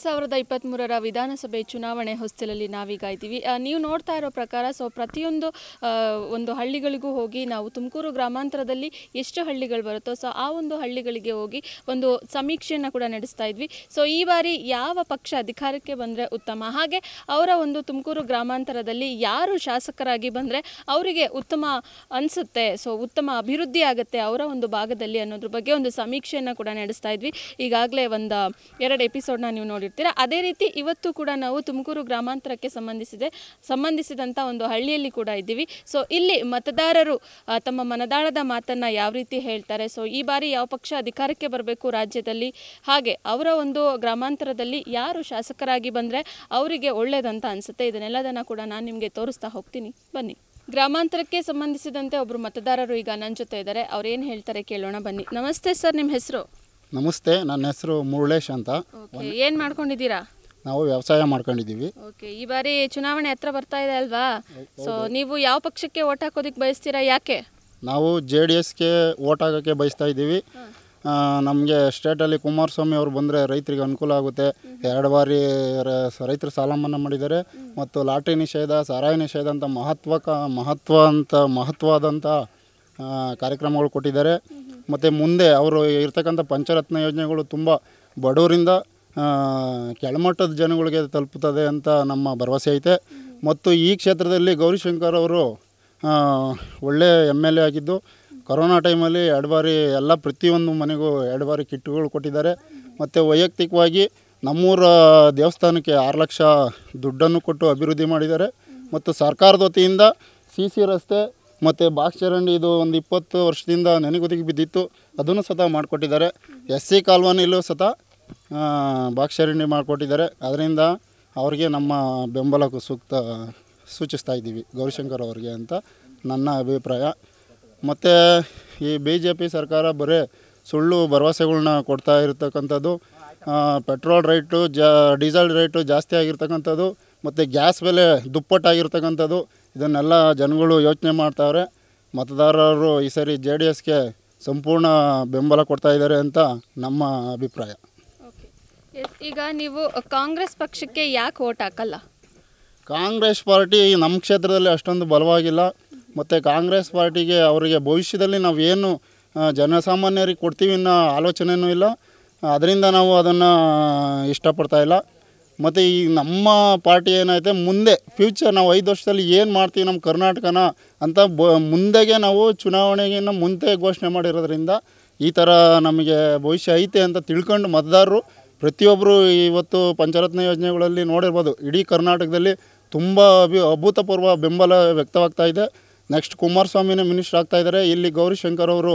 ಎರಡು ಸಾವಿರದ ಇಪ್ಪತ್ತ್ಮೂರರ ವಿಧಾನಸಭೆ ಚುನಾವಣೆ ಹೊಸ್ತಿಲಲ್ಲಿ ನಾವೀಗ ಇದ್ದೀವಿ ನೀವು ನೋಡ್ತಾ ಇರೋ ಪ್ರಕಾರ ಸೊ ಪ್ರತಿಯೊಂದು ಒಂದು ಹಳ್ಳಿಗಳಿಗೂ ಹೋಗಿ ನಾವು ತುಮಕೂರು ಗ್ರಾಮಾಂತರದಲ್ಲಿ ಎಷ್ಟು ಹಳ್ಳಿಗಳು ಬರುತ್ತೋ ಸೊ ಆ ಒಂದು ಹಳ್ಳಿಗಳಿಗೆ ಹೋಗಿ ಒಂದು ಸಮೀಕ್ಷೆಯನ್ನು ಕೂಡ ನಡೆಸ್ತಾ ಇದ್ವಿ ಸೊ ಈ ಬಾರಿ ಯಾವ ಪಕ್ಷ ಅಧಿಕಾರಕ್ಕೆ ಬಂದರೆ ಉತ್ತಮ ಹಾಗೆ ಅವರ ಒಂದು ತುಮಕೂರು ಗ್ರಾಮಾಂತರದಲ್ಲಿ ಯಾರು ಶಾಸಕರಾಗಿ ಬಂದರೆ ಅವರಿಗೆ ಉತ್ತಮ ಅನಿಸುತ್ತೆ ಸೊ ಉತ್ತಮ ಅಭಿವೃದ್ಧಿ ಆಗುತ್ತೆ ಅವರ ಒಂದು ಭಾಗದಲ್ಲಿ ಅನ್ನೋದ್ರ ಬಗ್ಗೆ ಒಂದು ಸಮೀಕ್ಷೆಯನ್ನು ಕೂಡ ನಡೆಸ್ತಾ ಇದ್ವಿ ಈಗಾಗಲೇ ಒಂದು ಎರಡು ಎಪಿಸೋಡ್ನ ನೀವು ನೋಡಿ ಅದೇ ರೀತಿ ಇವತ್ತು ಕೂಡ ನಾವು ತುಮಕೂರು ಗ್ರಾಮಾಂತರಕ್ಕೆ ಸಂಬಂಧಿಸಿದೆ ಸಂಬಂಧಿಸಿದಂತ ಒಂದು ಹಳ್ಳಿಯಲ್ಲಿ ಕೂಡ ಇದ್ದೀವಿ ಸೊ ಇಲ್ಲಿ ಮತದಾರರು ತಮ್ಮ ಮನದಾಳದ ಮಾತನ್ನು ಯಾವ ರೀತಿ ಹೇಳ್ತಾರೆ ಸೊ ಈ ಬಾರಿ ಯಾವ ಪಕ್ಷ ಅಧಿಕಾರಕ್ಕೆ ಬರಬೇಕು ರಾಜ್ಯದಲ್ಲಿ ಹಾಗೆ ಅವರ ಒಂದು ಗ್ರಾಮಾಂತರದಲ್ಲಿ ಯಾರು ಶಾಸಕರಾಗಿ ಬಂದರೆ ಅವರಿಗೆ ಒಳ್ಳೇದಂತ ಅನಿಸುತ್ತೆ ಇದನ್ನೆಲ್ಲದನ್ನು ಕೂಡ ನಾನು ನಿಮಗೆ ತೋರಿಸ್ತಾ ಹೋಗ್ತೀನಿ ಬನ್ನಿ ಗ್ರಾಮಾಂತರಕ್ಕೆ ಸಂಬಂಧಿಸಿದಂತೆ ಒಬ್ಬರು ಮತದಾರರು ಈಗ ನನ್ನ ಜೊತೆ ಇದ್ದಾರೆ ಅವ್ರು ಏನು ಹೇಳ್ತಾರೆ ಕೇಳೋಣ ಬನ್ನಿ ನಮಸ್ತೆ ಸರ್ ನಿಮ್ಮ ಹೆಸರು ನಮಸ್ತೆ ನನ್ನ ಹೆಸರು ಮುರುಳೇಶ್ ಅಂತ ಏನು ಮಾಡ್ಕೊಂಡಿದ್ದೀರಾ ನಾವು ವ್ಯವಸಾಯ ಮಾಡ್ಕೊಂಡಿದ್ದೀವಿ ಈ ಬಾರಿ ಚುನಾವಣೆ ಹತ್ರ ಬರ್ತಾ ಇದೆ ಅಲ್ವಾ ಸೊ ನೀವು ಯಾವ ಪಕ್ಷಕ್ಕೆ ಓಟ್ ಹಾಕೋದಕ್ಕೆ ಬಯಸ್ತೀರಾ ಯಾಕೆ ನಾವು ಜೆ ಡಿ ಎಸ್ಗೆ ಓಟ್ ಹಾಕೋಕ್ಕೆ ಬಯಸ್ತಾ ಇದ್ದೀವಿ ನಮಗೆ ಸ್ಟೇಟಲ್ಲಿ ಕುಮಾರಸ್ವಾಮಿ ಅವರು ಬಂದರೆ ರೈತರಿಗೆ ಅನುಕೂಲ ಆಗುತ್ತೆ ಎರಡು ಬಾರಿ ರೈತರು ಸಾಲ ಮನ್ನಾ ಮಾಡಿದ್ದಾರೆ ಮತ್ತು ಲಾಟ್ರಿ ನಿಷೇಧ ಸಾರಾಯಿ ನಿಷೇಧ ಅಂತ ಮಹತ್ವ ಮಹತ್ವ ಅಂತ ಮಹತ್ವದಂಥ ಕಾರ್ಯಕ್ರಮಗಳು ಕೊಟ್ಟಿದ್ದಾರೆ ಮತ್ತು ಮುಂದೆ ಅವರು ಇರ್ತಕ್ಕಂಥ ಪಂಚರತ್ನ ಯೋಜನೆಗಳು ತುಂಬ ಬಡವರಿಂದ ಕೆಳಮಟ್ಟದ ಜನಗಳಿಗೆ ತಲುಪುತ್ತದೆ ಅಂತ ನಮ್ಮ ಭರವಸೆ ಐತೆ ಮತ್ತು ಈ ಕ್ಷೇತ್ರದಲ್ಲಿ ಗೌರಿಶಂಕರ್ ಅವರು ಒಳ್ಳೆಯ ಎಮ್ ಎಲ್ ಎ ಆಗಿದ್ದು ಕೊರೋನಾ ಟೈಮಲ್ಲಿ ಎರಡು ಬಾರಿ ಎಲ್ಲ ಪ್ರತಿಯೊಂದು ಮನೆಗೂ ಎರಡು ಬಾರಿ ಕಿಟ್ಟುಗಳು ಕೊಟ್ಟಿದ್ದಾರೆ ಮತ್ತು ವೈಯಕ್ತಿಕವಾಗಿ ನಮ್ಮೂರ ದೇವಸ್ಥಾನಕ್ಕೆ ಆರು ಲಕ್ಷ ದುಡ್ಡನ್ನು ಕೊಟ್ಟು ಅಭಿವೃದ್ಧಿ ಮಾಡಿದ್ದಾರೆ ಮತ್ತು ಸರ್ಕಾರದ ವತಿಯಿಂದ ಸಿ ಸಿ ರಸ್ತೆ ಮತ್ತು ಬಾಕ್ಸ್ ಚರಂಡಿ ಇದು ಒಂದು ಇಪ್ಪತ್ತು ವರ್ಷದಿಂದ ನೆನೆಗುದಿಗೆ ಬಿದ್ದಿತ್ತು ಅದನ್ನು ಸತ ಮಾಡಿಕೊಟ್ಟಿದ್ದಾರೆ ಎಸ್ ಸಿ ಕಾಲ್ವಾನಿಲೂ ಸತ ಬಾಕ್ಸ್ ಚರಂಡಿ ಮಾಡಿಕೊಟ್ಟಿದ್ದಾರೆ ಅದರಿಂದ ಅವ್ರಿಗೆ ನಮ್ಮ ಬೆಂಬಲಕ್ಕೂ ಸೂಕ್ತ ಸೂಚಿಸ್ತಾ ಇದ್ದೀವಿ ಗೌರಿಶಂಕರ್ ಅವ್ರಿಗೆ ಅಂತ ನನ್ನ ಅಭಿಪ್ರಾಯ ಮತ್ತು ಈ ಬಿ ಜೆ ಪಿ ಸರ್ಕಾರ ಬರೀ ಸುಳ್ಳು ಭರವಸೆಗಳ್ನ ಕೊಡ್ತಾ ಇರತಕ್ಕಂಥದ್ದು ಪೆಟ್ರೋಲ್ ರೇಟು ಜಾ ಡೀಸೆಲ್ ರೇಟು ಜಾಸ್ತಿ ಆಗಿರ್ತಕ್ಕಂಥದ್ದು ಮತ್ತು ಗ್ಯಾಸ್ ಬೆಲೆ ದುಪ್ಪಟ್ಟಾಗಿರ್ತಕ್ಕಂಥದ್ದು ಇದನ್ನೆಲ್ಲ ಜನಗಳು ಯೋಚನೆ ಮಾಡ್ತಾವ್ರೆ ಮತದಾರರು ಈ ಸರಿ ಜೆ ಡಿ ಎಸ್ಗೆ ಸಂಪೂರ್ಣ ಬೆಂಬಲ ಕೊಡ್ತಾ ಇದ್ದಾರೆ ಅಂತ ನಮ್ಮ ಅಭಿಪ್ರಾಯ ಈಗ ನೀವು ಕಾಂಗ್ರೆಸ್ ಪಕ್ಷಕ್ಕೆ ಯಾಕೆ ಓಟ್ ಹಾಕಲ್ಲ ಕಾಂಗ್ರೆಸ್ ಪಾರ್ಟಿ ನಮ್ಮ ಕ್ಷೇತ್ರದಲ್ಲಿ ಅಷ್ಟೊಂದು ಬಲವಾಗಿಲ್ಲ ಮತ್ತು ಕಾಂಗ್ರೆಸ್ ಪಾರ್ಟಿಗೆ ಅವರಿಗೆ ಭವಿಷ್ಯದಲ್ಲಿ ನಾವು ಏನು ಜನಸಾಮಾನ್ಯರಿಗೆ ಕೊಡ್ತೀವಿ ಅನ್ನೋ ಆಲೋಚನೆಯೂ ಇಲ್ಲ ಅದರಿಂದ ನಾವು ಅದನ್ನು ಇಷ್ಟಪಡ್ತಾ ಇಲ್ಲ ಮತ್ತು ಈ ನಮ್ಮ ಪಾರ್ಟಿ ಏನೈತೆ ಮುಂದೆ ಫ್ಯೂಚರ್ ನಾವು ಐದು ವರ್ಷದಲ್ಲಿ ಏನು ಮಾಡ್ತೀವಿ ನಮ್ಮ ಕರ್ನಾಟಕನ ಅಂತ ಬ ಮುಂದೆಗೆ ನಾವು ಚುನಾವಣೆಗಿನ್ನ ಮುಂದೆ ಘೋಷಣೆ ಮಾಡಿರೋದ್ರಿಂದ ಈ ಥರ ನಮಗೆ ಭವಿಷ್ಯ ಐತೆ ಅಂತ ತಿಳ್ಕೊಂಡು ಮತದಾರರು ಪ್ರತಿಯೊಬ್ಬರು ಇವತ್ತು ಪಂಚರತ್ನ ಯೋಜನೆಗಳಲ್ಲಿ ನೋಡಿರ್ಬೋದು ಇಡೀ ಕರ್ನಾಟಕದಲ್ಲಿ ತುಂಬ ಅಭಿ ಅಭೂತಪೂರ್ವ ಬೆಂಬಲ ವ್ಯಕ್ತವಾಗ್ತಾ ಇದೆ ನೆಕ್ಸ್ಟ್ ಕುಮಾರಸ್ವಾಮಿನೇ ಮಿನಿಸ್ಟ್ರ್ ಆಗ್ತಾ ಇದ್ದಾರೆ ಇಲ್ಲಿ ಗೌರಿಶಂಕರ್ ಅವರು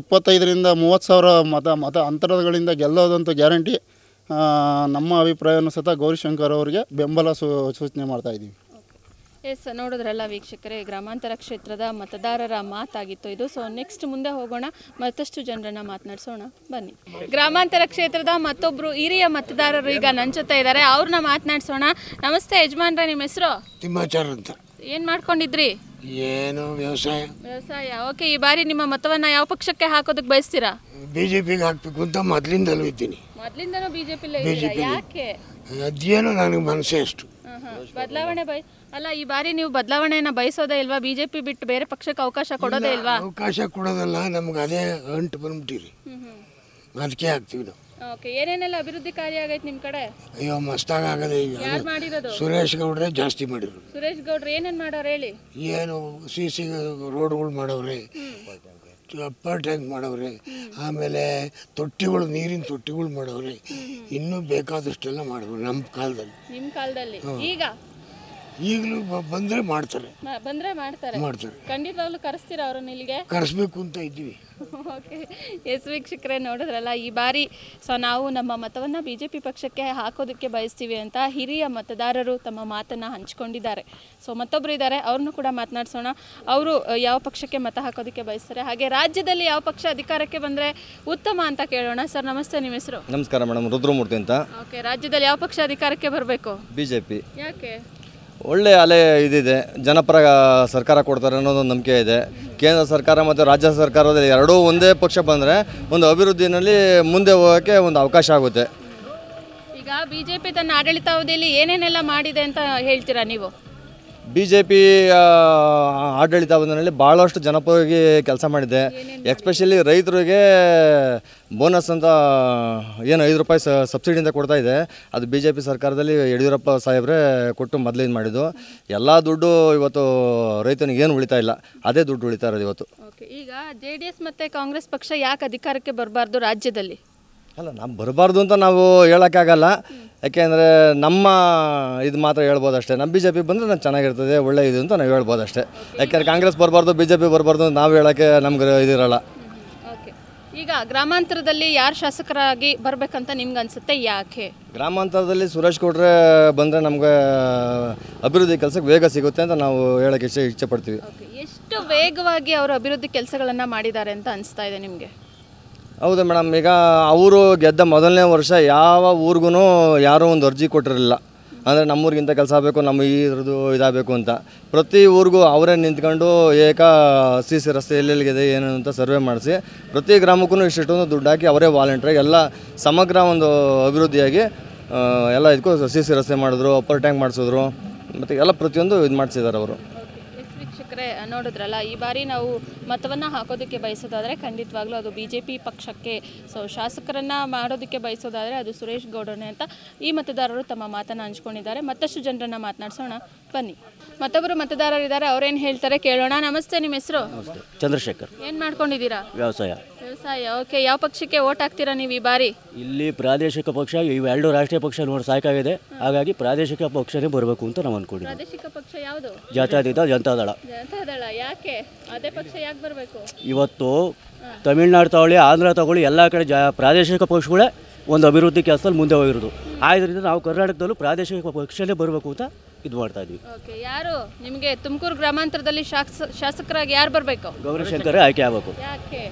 ಇಪ್ಪತ್ತೈದರಿಂದ ಮೂವತ್ತು ಸಾವಿರ ಮತ ಮತ ಅಂತರಗಳಿಂದ ಗೆಲ್ಲೋದಂತೂ ಗ್ಯಾರಂಟಿ ನಮ್ಮ ಅಭಿಪ್ರಾಯವನ್ನು ಸಹ ಗೌರಿಶಂಕರ್ ಅವರಿಗೆ ಬೆಂಬಲ ಸೂಚನೆ ಮಾಡ್ತಾ ಇದ್ದೀವಿ ಎಸ್ ನೋಡಿದ್ರಲ್ಲ ವೀಕ್ಷಕರೇ ಗ್ರಾಮಾಂತರ ಕ್ಷೇತ್ರದ ಮತದಾರರ ಮಾತಾಗಿತ್ತು ಇದು ಸೊ ನೆಕ್ಸ್ಟ್ ಮುಂದೆ ಹೋಗೋಣ ಮತ್ತಷ್ಟು ಜನರನ್ನ ಮಾತನಾಡಿಸೋಣ ಬನ್ನಿ ಗ್ರಾಮಾಂತರ ಕ್ಷೇತ್ರದ ಮತ್ತೊಬ್ರು ಹಿರಿಯ ಮತದಾರರು ಈಗ ನಂಚುತ್ತಾ ಇದ್ದಾರೆ ಅವ್ರನ್ನ ಮಾತನಾಡಿಸೋಣ ನಮಸ್ತೆ ಯಜಮಾನ್ರ ನಿಮ್ಮ ಹೆಸರು ಅಂತ ಏನ್ ಮಾಡ್ಕೊಂಡಿದ್ರಿ ಏನು ವ್ಯವಸಾಯ ವ್ಯವಸಾಯ ಓಕೆ ಈ ಬಾರಿ ನಿಮ್ಮ ಮತವನ್ನ ಯಾವ ಪಕ್ಷಕ್ಕೆ ಹಾಕೋದಕ್ಕೆ ಬಯಸ್ತೀರಾ ಬಿಜೆಪಿಗೆ ಹಾಕ್ಬೇಕು ಅಂತ ಮೊದಲಿಂದಲೂ ಇದ್ದೀನಿ ಮೊದಲಿಂದನೂ ಬಿಜೆಪಿ ಬಿಜೆಪಿ ಯಾಕೆ ಅದೇನು ನನಗೆ ಮನಸ್ಸೇ ಅಷ್ಟು ಬದಲಾವಣೆ ಬಯ ಅಲ್ಲ ಈ ಬಾರಿ ನೀವು ಬದಲಾವಣೆಯನ್ನ ಬಯಸೋದೇ ಇಲ್ವಾ ಬಿಜೆಪಿ ಬಿಟ್ಟು ಬೇರೆ ಪಕ್ಷಕ್ಕೆ ಅವಕಾಶ ಕೊಡೋದೇ ಇಲ್ವಾ ಅವಕಾಶ ಕೊಡೋದಲ್ಲ ನಮ್ಗೆ ಅದೇ ಅಂಟು ಬಂದ್ಬಿಟ್ಟಿರಿ ಅದಕ್ಕೆ ಹಾಕ್ತೀವಿ ನಾವು ಓಕೆ ಏನೇನೆಲ್ಲ ಅಭಿವೃದ್ಧಿ ಕಾರ್ಯ ಆಗೈತೆ ನಿಮ್ಮ ಕಡೆ ಅಯ್ಯೋ ಮಸ್ತಾಗ ಆಗದೆ ಈಗ ಯಾರು ಸುರೇಶ್ ಗೌಡ್ರೆ ಜಾಸ್ತಿ ಮಾಡಿದ್ರು ಸುರೇಶ್ ಗೌಡ್ರು ಏನೇನ್ ಮಾಡೋರು ಹೇಳಿ ಏನು ಸಿ ಸಿ ರೋಡ್ಗಳು ಮಾಡವ್ರೆ ಪವರ್ ಟ್ಯಾಂಕ್ ಆಮೇಲೆ ತೊಟ್ಟಿಗಳು ನೀರಿನ ತೊಟ್ಟಿಗಳು ಮಾಡವ್ರಿ ಇನ್ನೂ ಬೇಕಾದಷ್ಟೆಲ್ಲ ಮಾಡವ್ರೆ ನಮ್ಮ ಕಾಲದಲ್ಲಿ ನಿಮ್ಮ ಕಾಲದಲ್ಲಿ ಈಗ ಈಗಲೂ ಬಂದ್ರೆ ಮಾಡ್ತಾರೆ ಬಂದ್ರೆ ಮಾಡ್ತಾರೆ ಮಾಡ್ತಾರೆ ಖಂಡಿತವಾಗ್ಲೂ ಕರೆಸ್ತೀರಾ ಅವ್ರನ್ನ ಇಲ್ಲಿಗೆ ಕರೆಸ್ಬೇಕು ಅಂತ ಇದ್ದೀವಿ ಓಕೆ ಎಸ್ ವೀಕ್ಷಕರೇ ನೋಡಿದ್ರಲ್ಲ ಈ ಬಾರಿ ಸೊ ನಾವು ನಮ್ಮ ಮತವನ್ನು ಬಿ ಜೆ ಪಿ ಪಕ್ಷಕ್ಕೆ ಹಾಕೋದಕ್ಕೆ ಬಯಸ್ತೀವಿ ಅಂತ ಹಿರಿಯ ಮತದಾರರು ತಮ್ಮ ಮಾತನ್ನು ಹಂಚ್ಕೊಂಡಿದ್ದಾರೆ ಸೊ ಮತ್ತೊಬ್ಬರು ಇದ್ದಾರೆ ಅವ್ರನ್ನೂ ಕೂಡ ಮಾತನಾಡಿಸೋಣ ಅವರು ಯಾವ ಪಕ್ಷಕ್ಕೆ ಮತ ಹಾಕೋದಕ್ಕೆ ಬಯಸ್ತಾರೆ ಹಾಗೆ ರಾಜ್ಯದಲ್ಲಿ ಯಾವ ಪಕ್ಷ ಅಧಿಕಾರಕ್ಕೆ ಬಂದರೆ ಉತ್ತಮ ಅಂತ ಕೇಳೋಣ ಸರ್ ನಮಸ್ತೆ ನಿಮ್ಮ ಹೆಸರು ನಮಸ್ಕಾರ ಮೇಡಮ್ ರುದ್ರಮೂರ್ತಿ ಅಂತ ಓಕೆ ರಾಜ್ಯದಲ್ಲಿ ಯಾವ ಪಕ್ಷ ಅಧಿಕಾರಕ್ಕೆ ಬರಬೇಕು ಬಿ ಜೆ ಪಿ ಯಾಕೆ ಒಳ್ಳೆಯ ಅಲೆ ಇದಿದೆ ಜನಪರ ಸರ್ಕಾರ ಕೊಡ್ತಾರೆ ಅನ್ನೋದೊಂದು ನಂಬಿಕೆ ಇದೆ ಕೇಂದ್ರ ಸರ್ಕಾರ ಮತ್ತು ರಾಜ್ಯ ಸರ್ಕಾರದಲ್ಲಿ ಎರಡೂ ಒಂದೇ ಪಕ್ಷ ಬಂದರೆ ಒಂದು ಅಭಿವೃದ್ಧಿನಲ್ಲಿ ಮುಂದೆ ಹೋಗೋಕ್ಕೆ ಒಂದು ಅವಕಾಶ ಆಗುತ್ತೆ ಈಗ ಬಿ ಜೆ ಪಿ ತನ್ನ ಆಡಳಿತಾವಧಿಯಲ್ಲಿ ಏನೇನೆಲ್ಲ ಮಾಡಿದೆ ಅಂತ ಹೇಳ್ತೀರಾ ನೀವು ಬಿ ಜೆ ಪಿ ಆಡಳಿತಾವಧಿನಲ್ಲಿ ಭಾಳಷ್ಟು ಜನಪರವಾಗಿ ಕೆಲಸ ಮಾಡಿದೆ ಎಕ್ಸ್ಪೆಷಲಿ ರೈತರಿಗೆ ಬೋನಸ್ ಅಂತ ಏನು ಐದು ರೂಪಾಯಿ ಸಬ್ಸಿಡಿಯಿಂದ ಕೊಡ್ತಾ ಇದೆ ಅದು ಬಿ ಜೆ ಪಿ ಸರ್ಕಾರದಲ್ಲಿ ಯಡಿಯೂರಪ್ಪ ಸಾಹೇಬ್ರೆ ಕೊಟ್ಟು ಮೊದಲಿಂದ ಮಾಡಿದ್ದು ಎಲ್ಲ ದುಡ್ಡು ಇವತ್ತು ರೈತನಿಗೆ ಏನು ಉಳಿತಾ ಇಲ್ಲ ಅದೇ ದುಡ್ಡು ಉಳಿತಾ ಇರೋದು ಇವತ್ತು ಈಗ ಜೆ ಡಿ ಎಸ್ ಮತ್ತು ಕಾಂಗ್ರೆಸ್ ಪಕ್ಷ ಯಾಕೆ ಅಧಿಕಾರಕ್ಕೆ ಬರಬಾರ್ದು ರಾಜ್ಯದಲ್ಲಿ ಅಲ್ಲ ನಾವು ಬರಬಾರ್ದು ಅಂತ ನಾವು ಹೇಳೋಕ್ಕಾಗಲ್ಲ ಯಾಕೆಂದರೆ ನಮ್ಮ ಇದು ಮಾತ್ರ ಹೇಳ್ಬೋದು ಅಷ್ಟೇ ನಮ್ಮ ಬಿ ಜೆ ಪಿ ಬಂದರೆ ನಾನು ಚೆನ್ನಾಗಿರ್ತದೆ ಒಳ್ಳೆ ಇದು ಅಂತ ನಾವು ಹೇಳ್ಬೋದು ಅಷ್ಟೇ ಯಾಕೆಂದರೆ ಕಾಂಗ್ರೆಸ್ ಬರಬಾರ್ದು ಬಿ ಜೆ ಪಿ ಬರಬಾರ್ದು ಅಂತ ನಾವು ಹೇಳೋಕ್ಕೆ ನಮ್ಗೆ ಇದಿರಲ್ಲ ಈಗ ಗ್ರಾಮಾಂತರದಲ್ಲಿ ಯಾರು ಶಾಸಕರಾಗಿ ಬರಬೇಕಂತ ನಿಮ್ಗೆ ಅನಿಸುತ್ತೆ ಯಾಕೆ ಗ್ರಾಮಾಂತರದಲ್ಲಿ ಸುರೇಶ್ ಕೊಟ್ರೆ ಬಂದರೆ ನಮಗೆ ಅಭಿವೃದ್ಧಿ ಕೆಲಸಕ್ಕೆ ವೇಗ ಸಿಗುತ್ತೆ ಅಂತ ನಾವು ಹೇಳೋಕ್ಕೆ ಇಷ್ಟ ಇಚ್ಛೆ ಪಡ್ತೀವಿ ಎಷ್ಟು ವೇಗವಾಗಿ ಅವರು ಅಭಿವೃದ್ಧಿ ಕೆಲಸಗಳನ್ನು ಮಾಡಿದ್ದಾರೆ ಅಂತ ಅನಿಸ್ತಾ ಇದೆ ನಿಮಗೆ ಹೌದು ಮೇಡಮ್ ಈಗ ಅವರು ಗೆದ್ದ ಮೊದಲನೇ ವರ್ಷ ಯಾವ ಊರಿಗೂ ಯಾರೂ ಒಂದು ಅರ್ಜಿ ಕೊಟ್ಟಿರಲಿಲ್ಲ ಅಂದರೆ ನಮ್ಮೂರಿಗಿಂತ ಕೆಲಸ ಆಗಬೇಕು ನಮ್ಮ ಇದ್ರದ್ದು ಇದಾಗಬೇಕು ಅಂತ ಪ್ರತಿ ಊರಿಗೂ ಅವರೇ ನಿಂತ್ಕೊಂಡು ಏಕ ಸಿ ಸಿ ರಸ್ತೆ ಎಲ್ಲೆಲ್ಲಿಗಿದೆ ಏನು ಅಂತ ಸರ್ವೆ ಮಾಡಿಸಿ ಪ್ರತಿ ಗ್ರಾಮಕ್ಕೂ ಇಷ್ಟಿಷ್ಟೊಂದು ದುಡ್ಡು ಹಾಕಿ ಅವರೇ ವಾಲಂಟ್ರಿಗೆ ಎಲ್ಲ ಸಮಗ್ರ ಒಂದು ಅಭಿವೃದ್ಧಿಯಾಗಿ ಎಲ್ಲ ಇದಕ್ಕೂ ಸಿ ಸಿ ರಸ್ತೆ ಮಾಡಿದ್ರು ಅಪ್ಪರ್ ಟ್ಯಾಂಕ್ ಮಾಡಿಸಿದ್ರು ಮತ್ತು ಎಲ್ಲ ಪ್ರತಿಯೊಂದು ಇದು ಮಾಡಿಸಿದ್ದಾರೆ ಅವರು ನೋಡುದ್ರಲ್ಲ ನೋಡಿದ್ರಲ್ಲ ಈ ಬಾರಿ ನಾವು ಮತವನ್ನು ಹಾಕೋದಕ್ಕೆ ಬಯಸೋದಾದರೆ ಖಂಡಿತವಾಗ್ಲೂ ಅದು ಬಿ ಪಕ್ಷಕ್ಕೆ ಸೊ ಶಾಸಕರನ್ನು ಮಾಡೋದಕ್ಕೆ ಬಯಸೋದಾದರೆ ಅದು ಸುರೇಶ್ ಗೌಡನೇ ಅಂತ ಈ ಮತದಾರರು ತಮ್ಮ ಮಾತನ್ನು ಹಂಚ್ಕೊಂಡಿದ್ದಾರೆ ಮತ್ತಷ್ಟು ಜನರನ್ನು ಮಾತನಾಡಿಸೋಣ ಬನ್ನಿ ಮತ್ತೊಬ್ಬರು ಮತದಾರರಿದ್ದಾರೆ ಅವ್ರೇನು ಹೇಳ್ತಾರೆ ಕೇಳೋಣ ನಮಸ್ತೆ ನಿಮ್ಮ ಹೆಸರು ಚಂದ್ರಶೇಖರ್ ಏನು ಮಾಡ್ಕೊಂಡಿದ್ದೀರಾ ವ್ಯವಸಾಯ ಸಾಯ ಓಕೆ ಯಾವ ಪಕ್ಷಕ್ಕೆ ಓಟ್ ಹಾಕ್ತೀರಾ ನೀವು ಈ ಬಾರಿ ಇಲ್ಲಿ ಪ್ರಾದೇಶಿಕ ಪಕ್ಷ ಇವೆರಡು ರಾಷ್ಟ್ರೀಯ ಪಕ್ಷ ನೋಡಿ ಸಾಕಾಗಿದೆ ಹಾಗಾಗಿ ಪ್ರಾದೇಶಿಕ ಪಕ್ಷನೇ ಬರಬೇಕು ಅಂತ ನಾವು ಅನ್ಕೊಂಡಿದ್ದೀವಿ ಪ್ರಾದೇಶಿಕ ಪಕ್ಷ ಯಾವುದು ಜಾತ್ಯಾತೀತ ಜನತಾದಳ ಜನತಾದಳ ಯಾಕೆ ಅದೇ ಪಕ್ಷ ಯಾಕೆ ಬರಬೇಕು ಇವತ್ತು ತಮಿಳ್ನಾಡು ತಗೊಳ್ಳಿ ಆಂಧ್ರ ತಗೊಳ್ಳಿ ಎಲ್ಲ ಕಡೆ ಜಾ ಪ್ರಾದೇಶಿಕ ಪಕ್ಷಗಳೇ ಒಂದು ಅಭಿವೃದ್ಧಿ ಕೆಲಸದಲ್ಲಿ ಮುಂದೆ ಹೋಗಿರೋದು ಆದ್ದರಿಂದ ನಾವು ಕರ್ನಾಟಕದಲ್ಲೂ ಪ್ರಾದೇಶಿಕ ಪಕ್ಷನೇ ಬರಬೇಕು ಅಂತ ಇದು ಮಾಡ್ತಾ ಇದ್ವಿ ಓಕೆ ಯಾರು ನಿಮಗೆ ತುಮಕೂರು ಗ್ರಾಮಾಂತರದಲ್ಲಿ ಶಾಸಕರಾಗಿ ಯಾರು ಬರಬೇಕು ಗೌರಿ ಆಯ್ಕೆ ಆಗಬೇಕು ಯಾಕೆ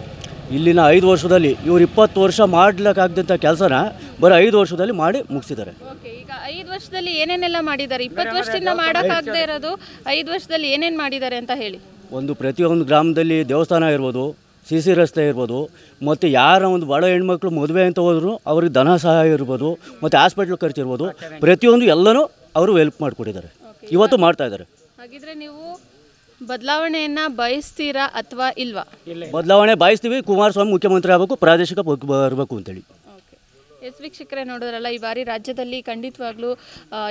ಇಲ್ಲಿನ ಐದು ವರ್ಷದಲ್ಲಿ ಇವ್ರು ಇಪ್ಪತ್ತು ವರ್ಷ ಮಾಡ್ಲಿಕ್ಕಾಗದಂಥ ಕೆಲಸನ ಬರೀ ಐದು ವರ್ಷದಲ್ಲಿ ಮಾಡಿ ಮುಗಿಸಿದ್ದಾರೆ ಈಗ ಐದು ವರ್ಷದಲ್ಲಿ ಏನೇನೆಲ್ಲ ಮಾಡಿದ್ದಾರೆ ಇಪ್ಪತ್ತು ವರ್ಷದಿಂದ ಮಾಡೋಕ್ಕಾಗದೇ ಇರೋದು ಐದು ವರ್ಷದಲ್ಲಿ ಏನೇನು ಮಾಡಿದ್ದಾರೆ ಅಂತ ಹೇಳಿ ಒಂದು ಪ್ರತಿಯೊಂದು ಗ್ರಾಮದಲ್ಲಿ ದೇವಸ್ಥಾನ ಇರ್ಬೋದು ಸಿ ಸಿ ರಸ್ತೆ ಇರ್ಬೋದು ಮತ್ತು ಯಾರ ಒಂದು ಬಡ ಹೆಣ್ಮಕ್ಳು ಮದುವೆ ಅಂತ ಹೋದ್ರು ಅವ್ರಿಗೆ ಧನ ಸಹಾಯ ಇರ್ಬೋದು ಮತ್ತು ಹಾಸ್ಪಿಟ್ಲ್ ಖರ್ಚು ಇರ್ಬೋದು ಪ್ರತಿಯೊಂದು ಎಲ್ಲನೂ ಅವರು ಹೆಲ್ಪ್ ಮಾಡಿಕೊಟ್ಟಿದ್ದಾರೆ ಇವತ್ತು ಮಾಡ್ತಾ ಇದ್ದಾರೆ ಹಾಗಿದ್ರೆ ನೀವು ಬದಲಾವಣೆಯನ್ನ ಬಯಸ್ತೀರಾ ಅಥವಾ ಇಲ್ವಾ ಬದಲಾವಣೆ ಬಯಸ್ತೀವಿ ಕುಮಾರಸ್ವಾಮಿ ಮುಖ್ಯಮಂತ್ರಿ ಆಗಬೇಕು ಪ್ರಾದೇಶಿಕ ಬರಬೇಕು ಅಂತೇಳಿ ಎಸ್ ವೀಕ್ಷಕರೇ ನೋಡಿದ್ರಲ್ಲ ಈ ಬಾರಿ ರಾಜ್ಯದಲ್ಲಿ ಖಂಡಿತವಾಗ್ಲೂ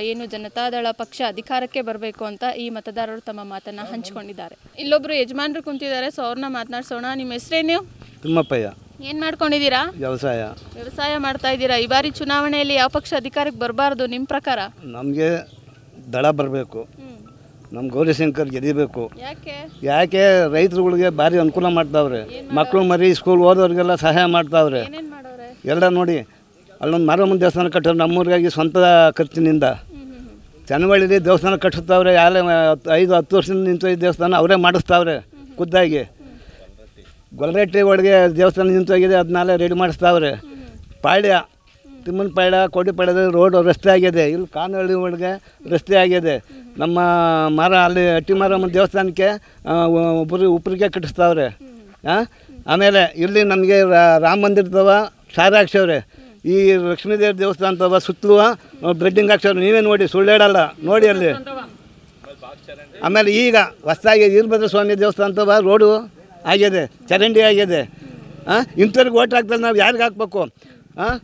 ಏನು ಜನತಾದಳ ಪಕ್ಷ ಅಧಿಕಾರಕ್ಕೆ ಬರಬೇಕು ಅಂತ ಈ ಮತದಾರರು ತಮ್ಮ ಮಾತನ್ನ ಹಂಚಿಕೊಂಡಿದ್ದಾರೆ ಇಲ್ಲೊಬ್ರು ಯಜಮಾನರು ಕುಂತಿದ್ದಾರೆ ಸೊ ಅವ್ರನ್ನ ಮಾತನಾಡ್ಸೋಣ ನಿಮ್ಮ ಹೆಸರೇನು ತಿಮ್ಮಪ್ಪಯ್ಯ ಏನು ಮಾಡ್ಕೊಂಡಿದ್ದೀರಾ ವ್ಯವಸಾಯ ವ್ಯವಸಾಯ ಮಾಡ್ತಾ ಇದ್ದೀರಾ ಈ ಬಾರಿ ಚುನಾವಣೆಯಲ್ಲಿ ಯಾವ ಪಕ್ಷ ಅಧಿಕಾರಕ್ಕೆ ಬರಬಾರದು ನಿಮ್ಮ ಪ್ರಕಾರ ನಮಗೆ ದಳ ಬರಬೇಕು ನಮ್ಮ ಶಂಕರ್ ಗೆದಿಬೇಕು ಯಾಕೆ ರೈತರುಗಳಿಗೆ ಭಾರಿ ಅನುಕೂಲ ಮಾಡ್ತಾವ್ರೆ ಮಕ್ಕಳು ಮರಿ ಸ್ಕೂಲ್ ಓದೋರಿಗೆಲ್ಲ ಸಹಾಯ ಮಾಡ್ತಾವ್ರೆ ಎಲ್ಲ ನೋಡಿ ಅಲ್ಲೊಂದು ಮಾರಮ್ಮನ ದೇವಸ್ಥಾನ ಕಟ್ಟೋರು ನಮ್ಮೂರಿಗಾಗಿ ಸ್ವಂತ ಖರ್ಚಿನಿಂದ ಚನ್ನವಳ್ಳಿಲಿ ದೇವಸ್ಥಾನ ಕಟ್ಟಿಸ್ತಾವ್ರೆ ಯಾರೇ ಐದು ಹತ್ತು ವರ್ಷದಿಂದ ನಿಂತು ದೇವಸ್ಥಾನ ಅವರೇ ಮಾಡಿಸ್ತಾವ್ರೆ ಖುದ್ದಾಗಿ ಗೊಲ್ರಟ್ಟಿ ಒಳಗೆ ದೇವಸ್ಥಾನ ನಿಂತೋಗಿದೆ ಅದನ್ನೆಲ್ಲ ರೆಡಿ ಮಾಡಿಸ್ತಾವ್ರೆ ಪಾಳ್ಯ ಕೋಡಿ ಕೋಟಿಪಾಳ್ಯದ ರೋಡ್ ರಸ್ತೆ ಆಗಿದೆ ಇಲ್ಲಿ ಕಾನಹಳ್ಳಿ ಒಳಗೆ ರಸ್ತೆ ಆಗಿದೆ ನಮ್ಮ ಮರ ಅಲ್ಲಿ ಅಟ್ಟಿ ಮಾರಮ್ಮ ದೇವಸ್ಥಾನಕ್ಕೆ ಒಬ್ಬರು ಉಪ್ರಿಗೆ ಕಟ್ಟಿಸ್ತಾವ್ರೆ ಹಾಂ ಆಮೇಲೆ ಇಲ್ಲಿ ನಮಗೆ ರಾಮ ಮಂದಿರದವ ಸಾರ ಹಾಕ್ಸವ್ರೆ ಈ ಲಕ್ಷ್ಮೀದೇವ್ರ ದೇವಸ್ಥಾನ ತವ ಸುತ್ತಲೂ ಬ್ರೆಡ್ಡಿಂಗ್ ಹಾಕ್ಸವ್ರೆ ನೀವೇ ನೋಡಿ ಸುಳ್ಳೇಡಲ್ಲ ನೋಡಿ ಅಲ್ಲಿ ಆಮೇಲೆ ಈಗ ಹೊಸದಾಗಿ ವೀರಭದ್ರ ಸ್ವಾಮಿ ದೇವಸ್ಥಾನ ತವ ರೋಡು ಆಗಿದೆ ಚರಂಡಿ ಆಗಿದೆ ಹಾಂ ಇಂಥವ್ರಿಗೆ ಓಟ್ ಹಾಕ್ತಾರೆ ನಾವು ಯಾರಿಗೆ ಹಾಕ್ಬೇಕು ಹಾಂ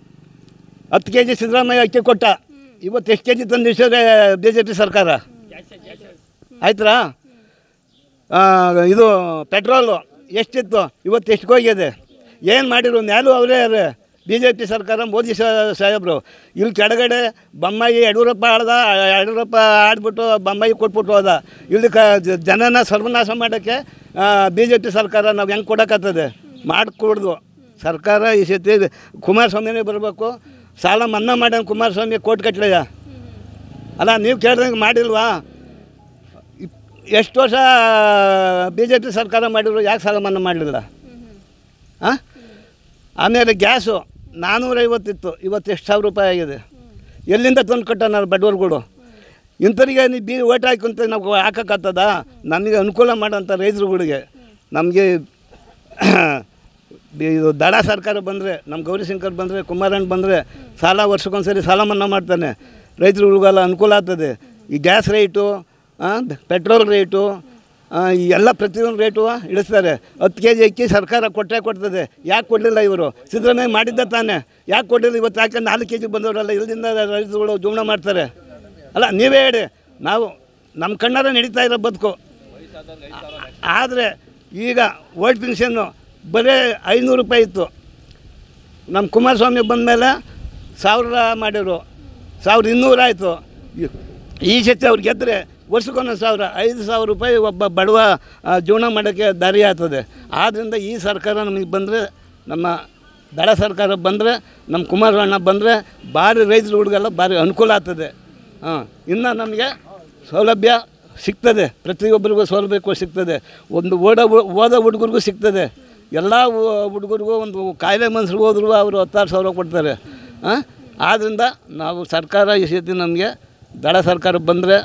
ಹತ್ತು ಕೆ ಜಿ ಸಿದ್ದರಾಮಯ್ಯ ಅಕ್ಕಿ ಕೊಟ್ಟ ಇವತ್ತು ಎಷ್ಟು ಕೆ ಜಿ ತಂದಿಸಿದ್ರೆ ಬಿ ಜೆ ಪಿ ಸರ್ಕಾರ ಆಯ್ತಾ ಇದು ಪೆಟ್ರೋಲು ಎಷ್ಟಿತ್ತು ಇವತ್ತು ಎಷ್ಟು ಹೋಗಿದೆ ಏನು ಮಾಡಿರು ಮ್ಯಾಲು ಅವರೇ ಬಿ ಜೆ ಪಿ ಸರ್ಕಾರ ಮೋದಿ ಸಾಹೇಬರು ಇಲ್ಲಿ ಕೆಳಗಡೆ ಬೊಮ್ಮಾಯಿ ಯಡಿಯೂರಪ್ಪ ಆಡ್ದ ಯಡಿಯೂರಪ್ಪ ಆಡ್ಬಿಟ್ಟು ಬೊಮ್ಮಾಯಿ ಕೊಟ್ಬಿಟ್ಟು ಹೋದ ಇಲ್ಲಿ ಕ ಜನನ ಸರ್ವನಾಶ ಮಾಡೋಕ್ಕೆ ಬಿ ಜೆ ಪಿ ಸರ್ಕಾರ ನಾವು ಹೆಂಗೆ ಕೊಡಕತ್ತದೆ ಮಾಡಿಕೊಡ್ದು ಸರ್ಕಾರ ಈ ಸತಿ ಕುಮಾರಸ್ವಾಮಿನೇ ಬರಬೇಕು ಸಾಲ ಮನ್ನಾ ಮಾಡ್ಯಾನ ಕುಮಾರಸ್ವಾಮಿ ಕೋಟ್ ಕಟ್ಟಲೆಯ ಅಲ್ಲ ನೀವು ಕೇಳ್ದಂಗೆ ಮಾಡಿಲ್ವಾ ಎಷ್ಟು ವರ್ಷ ಬಿ ಜೆ ಪಿ ಸರ್ಕಾರ ಮಾಡಿದ್ರು ಯಾಕೆ ಸಾಲ ಮನ್ನಾ ಮಾಡಲಿಲ್ಲ ಹಾಂ ಆಮೇಲೆ ಗ್ಯಾಸು ನಾನ್ನೂರೈವತ್ತಿತ್ತು ಇವತ್ತು ಎಷ್ಟು ಸಾವಿರ ರೂಪಾಯಿ ಆಗಿದೆ ಎಲ್ಲಿಂದ ತಂದು ನಾನು ಬಡವರುಗಳು ಇಂಥವ್ರಿಗೆ ನೀವು ಬೀ ಓಟ್ ಹಾಕಂತ ನಾವು ಹಾಕೋಕ್ಕಾಗ್ತದ ನಮಗೆ ಅನುಕೂಲ ಮಾಡೋಂಥ ರೈತರುಗಳಿಗೆ ನಮಗೆ ಇದು ದಡ ಸರ್ಕಾರ ಬಂದರೆ ನಮ್ಮ ಗೌರಿಶಂಕರ್ ಬಂದರೆ ಕುಮಾರಣ್ಣ ಬಂದರೆ ಸಾಲ ವರ್ಷಕ್ಕೊಂದ್ಸರಿ ಸಾಲ ಮನ್ನಾ ಮಾಡ್ತಾನೆ ರೈತರುಗಳಿಗೆಲ್ಲ ಅನುಕೂಲ ಆಗ್ತದೆ ಈ ಗ್ಯಾಸ್ ರೇಟು ಪೆಟ್ರೋಲ್ ರೇಟು ಈ ಎಲ್ಲ ಪ್ರತಿಯೊಂದು ರೇಟು ಇಳಿಸ್ತಾರೆ ಹತ್ತು ಕೆ ಜಿ ಅಕ್ಕಿ ಸರ್ಕಾರ ಕೊಟ್ಟರೆ ಕೊಡ್ತದೆ ಯಾಕೆ ಕೊಡಲಿಲ್ಲ ಇವರು ಸಿದ್ದರಾಮಯ್ಯ ಮಾಡಿದ್ದ ತಾನೆ ಯಾಕೆ ಕೊಡಲಿಲ್ಲ ಇವತ್ತು ಯಾಕೆ ನಾಲ್ಕು ಕೆ ಜಿ ಬಂದವರೆಲ್ಲ ಇಲ್ಲದಿಂದ ರೈತರುಗಳು ಜೀವನ ಮಾಡ್ತಾರೆ ಅಲ್ಲ ನೀವೇ ಹೇಳಿ ನಾವು ನಮ್ಮ ಕಣ್ಣಾರ ನಡೀತಾ ಇರೋ ಬದುಕು ಆದರೆ ಈಗ ಓಲ್ಡ್ ಪೆನ್ಷನ್ನು ಬರೀ ಐನೂರು ರೂಪಾಯಿ ಇತ್ತು ನಮ್ಮ ಕುಮಾರಸ್ವಾಮಿ ಬಂದಮೇಲೆ ಸಾವಿರ ಮಾಡಿರು ಸಾವಿರದ ಇನ್ನೂರು ಆಯಿತು ಈ ಸತಿ ಅವ್ರು ಗೆದ್ದರೆ ವರ್ಷಕ್ಕೊಂದು ಸಾವಿರ ಐದು ಸಾವಿರ ರೂಪಾಯಿ ಒಬ್ಬ ಬಡವ ಜೀವನ ಮಾಡೋಕ್ಕೆ ದಾರಿ ಆಗ್ತದೆ ಆದ್ದರಿಂದ ಈ ಸರ್ಕಾರ ನಮಗೆ ಬಂದರೆ ನಮ್ಮ ದಡ ಸರ್ಕಾರ ಬಂದರೆ ನಮ್ಮ ಕುಮಾರಣ್ಣ ಬಂದರೆ ಭಾರಿ ರೈತರು ಹುಡುಗೆಲ್ಲ ಭಾರಿ ಅನುಕೂಲ ಆಗ್ತದೆ ಹಾಂ ಇನ್ನು ನಮಗೆ ಸೌಲಭ್ಯ ಸಿಗ್ತದೆ ಪ್ರತಿಯೊಬ್ಬರಿಗೂ ಸೌಲಭ್ಯ ಸಿಗ್ತದೆ ಒಂದು ಓಡ ಓದೋ ಹುಡುಗರಿಗೂ ಸಿಗ್ತದೆ ಎಲ್ಲ ಹುಡುಗರಿಗೂ ಒಂದು ಕಾಯಿಲೆ ಮನ್ಸಿಗೆ ಹೋದ್ರು ಅವರು ಹತ್ತಾರು ಸಾವಿರ ಕೊಡ್ತಾರೆ ಆದ್ದರಿಂದ ನಾವು ಸರ್ಕಾರ ಎಸೆದು ನಮಗೆ ದಡ ಸರ್ಕಾರ ಬಂದರೆ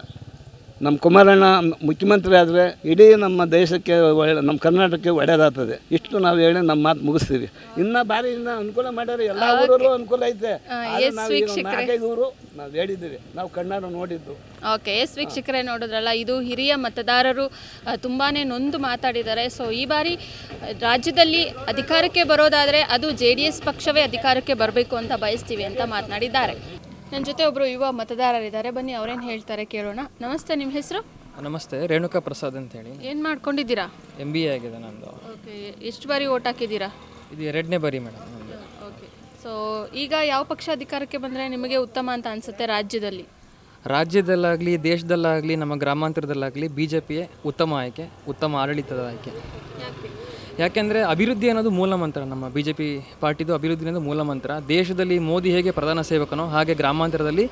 ನಮ್ಮ ಕುಮಾರಣ್ಣ ಮುಖ್ಯಮಂತ್ರಿ ಆದರೆ ಇಡೀ ನಮ್ಮ ದೇಶಕ್ಕೆ ಒಳ್ಳೆ ನಮ್ಮ ಕರ್ನಾಟಕಕ್ಕೆ ಒಳ್ಳೆಯದಾಗ್ತದೆ ಇಷ್ಟು ನಾವು ಹೇಳಿ ನಮ್ಮ ಮಾತು ಮುಗಿಸ್ತೀವಿ ಇನ್ನ ಬಾರಿ ಇನ್ನ ಅನುಕೂಲ ಮಾಡ್ಯಾರ ಎಲ್ಲ ಊರಲ್ಲೂ ಅನುಕೂಲ ಐತೆ ಊರು ನಾವು ಹೇಳಿದ್ದೀವಿ ನಾವು ಕಣ್ಣಾರು ನೋಡಿದ್ದು ಓಕೆ ಎಸ್ ವೀಕ್ಷಕರೇ ನೋಡಿದ್ರಲ್ಲ ಇದು ಹಿರಿಯ ಮತದಾರರು ತುಂಬಾ ನೊಂದು ಮಾತಾಡಿದ್ದಾರೆ ಸೊ ಈ ಬಾರಿ ರಾಜ್ಯದಲ್ಲಿ ಅಧಿಕಾರಕ್ಕೆ ಬರೋದಾದರೆ ಅದು ಜೆ ಪಕ್ಷವೇ ಅಧಿಕಾರಕ್ಕೆ ಬರಬೇಕು ಅಂತ ಬಯಸ್ತೀವಿ ಅಂತ ಮಾತನಾಡಿದ್ದಾರೆ ನನ್ನ ಜೊತೆ ಒಬ್ಬರು ಯುವ ಮತದಾರರಿದ್ದಾರೆ ಬನ್ನಿ ಅವರೇನು ಹೇಳ್ತಾರೆ ಕೇಳೋಣ ನಮಸ್ತೆ ನಿಮ್ಮ ಹೆಸರು ನಮಸ್ತೆ ರೇಣುಕಾ ಪ್ರಸಾದ್ ಅಂತ ಹೇಳಿ ಏನು ಮಾಡ್ಕೊಂಡಿದ್ದೀರಾ ಎಮ್ ಬಿ ಎ ಆಗಿದೆ ನಂದು ಓಕೆ ಎಷ್ಟು ಬಾರಿ ಓಟ್ ಹಾಕಿದ್ದೀರಾ ಇದು ಎರಡನೇ ಬಾರಿ ಮೇಡಮ್ ಓಕೆ ಸೊ ಈಗ ಯಾವ ಪಕ್ಷ ಅಧಿಕಾರಕ್ಕೆ ಬಂದರೆ ನಿಮಗೆ ಉತ್ತಮ ಅಂತ ಅನಿಸುತ್ತೆ ರಾಜ್ಯದಲ್ಲಿ ರಾಜ್ಯದಲ್ಲಾಗಲಿ ದೇಶದಲ್ಲಾಗಲಿ ನಮ್ಮ ಗ್ರಾಮಾಂತರದಲ್ಲಾಗಲಿ ಬಿ ಜೆ ಪಿಯೇ ಉತ್ತಮ ಆಯ್ಕೆ ಉತ್ತಮ ಆಡಳಿತದ ಆಯ್ಕೆ ಯಾಕೆಂದರೆ ಅಭಿವೃದ್ಧಿ ಅನ್ನೋದು ಮೂಲಮಂತ್ರ ನಮ್ಮ ಬಿ ಜೆ ಪಿ ಪಾರ್ಟಿದು ಅಭಿವೃದ್ಧಿ ಅನ್ನೋದು ಮೂಲಮಂತ್ರ ದೇಶದಲ್ಲಿ ಮೋದಿ ಹೇಗೆ ಪ್ರಧಾನ ಸೇವಕನೋ ಹಾಗೆ ಗ್ರಾಮಾಂತರದಲ್ಲಿ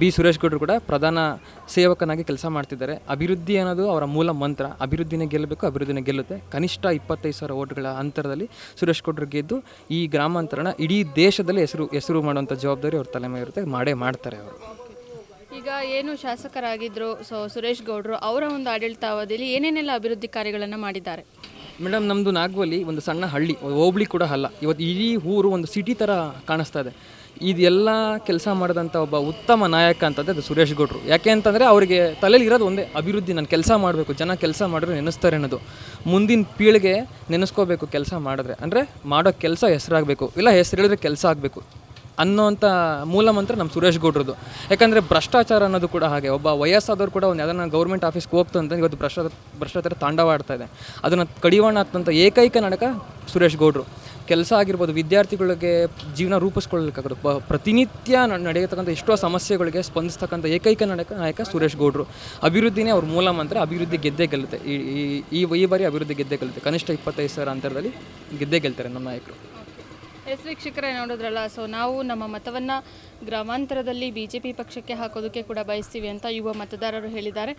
ಬಿ ಸುರೇಶ್ ಗೌಡರು ಕೂಡ ಪ್ರಧಾನ ಸೇವಕನಾಗಿ ಕೆಲಸ ಮಾಡ್ತಿದ್ದಾರೆ ಅಭಿವೃದ್ಧಿ ಅನ್ನೋದು ಅವರ ಮೂಲ ಮಂತ್ರ ಅಭಿವೃದ್ಧಿನೇ ಗೆಲ್ಲಬೇಕು ಅಭಿವೃದ್ಧಿನೇ ಗೆಲ್ಲುತ್ತೆ ಕನಿಷ್ಠ ಇಪ್ಪತ್ತೈದು ಸಾವಿರ ಓಟ್ಗಳ ಅಂತರದಲ್ಲಿ ಸುರೇಶ್ ಗೌಡರು ಗೆದ್ದು ಈ ಗ್ರಾಮಾಂತರನ ಇಡೀ ದೇಶದಲ್ಲಿ ಹೆಸರು ಹೆಸರು ಮಾಡುವಂಥ ಜವಾಬ್ದಾರಿ ಅವ್ರ ತಲೆ ಮೇಲೆ ಇರುತ್ತೆ ಮಾಡೇ ಮಾಡ್ತಾರೆ ಅವರು ಈಗ ಏನು ಶಾಸಕರಾಗಿದ್ದರು ಸೊ ಸುರೇಶ್ ಗೌಡರು ಅವರ ಒಂದು ಆಡಳಿತಾವಧಿಯಲ್ಲಿ ಏನೇನೆಲ್ಲ ಅಭಿವೃದ್ಧಿ ಕಾರ್ಯಗಳನ್ನು ಮಾಡಿದ್ದಾರೆ ಮೇಡಮ್ ನಮ್ಮದು ನಾಗವಲ್ಲಿ ಒಂದು ಸಣ್ಣ ಹಳ್ಳಿ ಹೋಬಳಿ ಕೂಡ ಅಲ್ಲ ಇವತ್ತು ಇಡೀ ಊರು ಒಂದು ಸಿಟಿ ಥರ ಕಾಣಿಸ್ತಾ ಇದೆ ಇದೆಲ್ಲ ಕೆಲಸ ಮಾಡಿದಂಥ ಒಬ್ಬ ಉತ್ತಮ ನಾಯಕ ಅಂತಂದರೆ ಅದು ಸುರೇಶ್ ಗೌಡ್ರು ಯಾಕೆ ಅಂತಂದರೆ ಅವರಿಗೆ ತಲೆಯಲ್ಲಿ ಇರೋದು ಒಂದೇ ಅಭಿವೃದ್ಧಿ ನಾನು ಕೆಲಸ ಮಾಡಬೇಕು ಜನ ಕೆಲಸ ಮಾಡಿದ್ರೆ ನೆನೆಸ್ತಾರೆ ಅನ್ನೋದು ಮುಂದಿನ ಪೀಳಿಗೆ ನೆನೆಸ್ಕೋಬೇಕು ಕೆಲಸ ಮಾಡಿದ್ರೆ ಅಂದರೆ ಮಾಡೋ ಕೆಲಸ ಹೆಸರಾಗಬೇಕು ಇಲ್ಲ ಹೆಸರು ಹೇಳಿದ್ರೆ ಕೆಲಸ ಆಗಬೇಕು ಅನ್ನೋಂಥ ಮೂಲಮಂತ್ರ ನಮ್ಮ ಸುರೇಶ್ ಗೌಡ್ರದ್ದು ಯಾಕಂದರೆ ಭ್ರಷ್ಟಾಚಾರ ಅನ್ನೋದು ಕೂಡ ಹಾಗೆ ಒಬ್ಬ ವಯಸ್ಸಾದವರು ಕೂಡ ಒಂದು ಯಾವುದನ್ನ ಗೌರ್ಮೆಂಟ್ ಆಫೀಸ್ಗೆ ಹೋಗ್ತು ಅಂತ ಇವತ್ತು ಭ್ರಷ್ಟ ಭ್ರಷ್ಟಾಚಾರ ಆಡ್ತಾ ಇದೆ ಅದನ್ನು ಕಡಿವಾಣ ಆಗ್ತಂಥ ಏಕೈಕ ನಾಟಕ ಸುರೇಶ್ ಗೌಡ್ರು ಕೆಲಸ ಆಗಿರ್ಬೋದು ವಿದ್ಯಾರ್ಥಿಗಳಿಗೆ ಜೀವನ ರೂಪಿಸ್ಕೊಳ್ಳೋಕ್ಕಾಗೋದು ಪ್ರತಿನಿತ್ಯ ನಡೆಯತಕ್ಕಂಥ ಎಷ್ಟೋ ಸಮಸ್ಯೆಗಳಿಗೆ ಸ್ಪಂದಿಸ್ತಕ್ಕಂಥ ಏಕೈಕ ನಾಯಕ ನಾಯಕ ಸುರೇಶ್ ಗೌಡ್ರು ಅಭಿವೃದ್ಧಿನೇ ಅವ್ರ ಮೂಲ ಮಂತ್ರ ಅಭಿವೃದ್ಧಿ ಗೆದ್ದೇ ಗೆಲ್ಲುತ್ತೆ ಈ ಈ ಈ ಬಾರಿ ಅಭಿವೃದ್ಧಿ ಗೆದ್ದೇ ಗೆಲ್ಲುತ್ತೆ ಕನಿಷ್ಠ ಇಪ್ಪತ್ತೈದು ಸಾವಿರ ಅಂತರದಲ್ಲಿ ಗೆದ್ದೇ ಗೆಲ್ತಾರೆ ನಮ್ಮ ನಾಯಕರು ಎಸ್ ವೀಕ್ಷಕರೇ ನೋಡಿದ್ರಲ್ಲ ಸೊ ನಾವು ನಮ್ಮ ಮತವನ್ನು ಗ್ರಾಮಾಂತರದಲ್ಲಿ ಬಿ ಜೆ ಪಿ ಪಕ್ಷಕ್ಕೆ ಹಾಕೋದಕ್ಕೆ ಕೂಡ ಬಯಸ್ತೀವಿ ಅಂತ ಯುವ ಮತದಾರರು ಹೇಳಿದ್ದಾರೆ